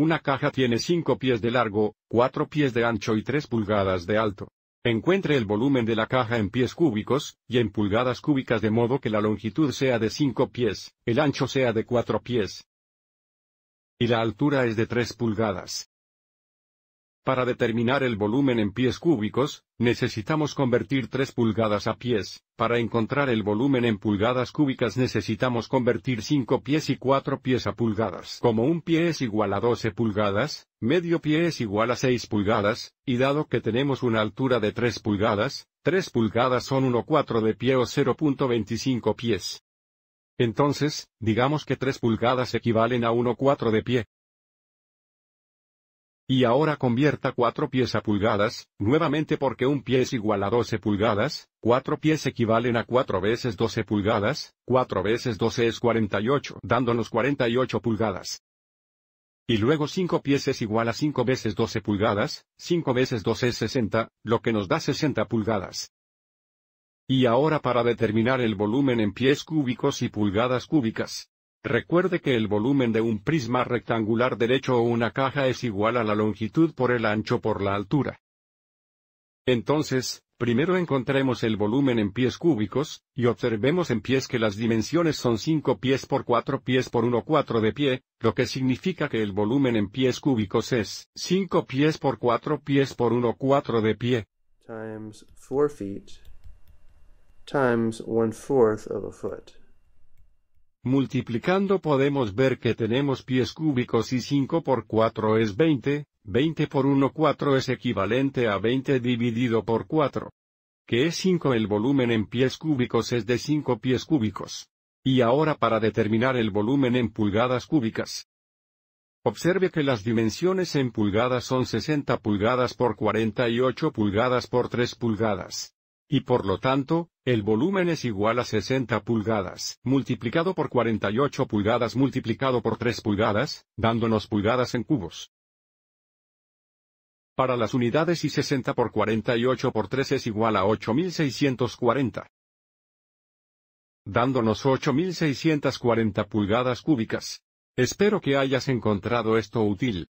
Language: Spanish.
Una caja tiene 5 pies de largo, 4 pies de ancho y 3 pulgadas de alto. Encuentre el volumen de la caja en pies cúbicos, y en pulgadas cúbicas de modo que la longitud sea de 5 pies, el ancho sea de 4 pies, y la altura es de 3 pulgadas. Para determinar el volumen en pies cúbicos, necesitamos convertir 3 pulgadas a pies. Para encontrar el volumen en pulgadas cúbicas necesitamos convertir 5 pies y 4 pies a pulgadas. Como un pie es igual a 12 pulgadas, medio pie es igual a 6 pulgadas, y dado que tenemos una altura de 3 pulgadas, 3 pulgadas son 1,4 de pie o 0.25 pies. Entonces, digamos que 3 pulgadas equivalen a 1,4 de pie. Y ahora convierta 4 pies a pulgadas, nuevamente porque un pie es igual a 12 pulgadas, 4 pies equivalen a 4 veces 12 pulgadas, 4 veces 12 es 48, dándonos 48 pulgadas. Y luego 5 pies es igual a 5 veces 12 pulgadas, 5 veces 12 es 60, lo que nos da 60 pulgadas. Y ahora para determinar el volumen en pies cúbicos y pulgadas cúbicas, Recuerde que el volumen de un prisma rectangular derecho o una caja es igual a la longitud por el ancho por la altura. Entonces, primero encontremos el volumen en pies cúbicos, y observemos en pies que las dimensiones son 5 pies por 4 pies por 1 4 de pie, lo que significa que el volumen en pies cúbicos es 5 pies por 4 pies por 4 de pie. Times of a foot. Multiplicando podemos ver que tenemos pies cúbicos y 5 por 4 es 20, 20 por 1 4 es equivalente a 20 dividido por 4. Que es 5 el volumen en pies cúbicos es de 5 pies cúbicos. Y ahora para determinar el volumen en pulgadas cúbicas. Observe que las dimensiones en pulgadas son 60 pulgadas por 48 pulgadas por 3 pulgadas y por lo tanto, el volumen es igual a 60 pulgadas, multiplicado por 48 pulgadas multiplicado por 3 pulgadas, dándonos pulgadas en cubos. Para las unidades y 60 por 48 por 3 es igual a 8640, dándonos 8640 pulgadas cúbicas. Espero que hayas encontrado esto útil.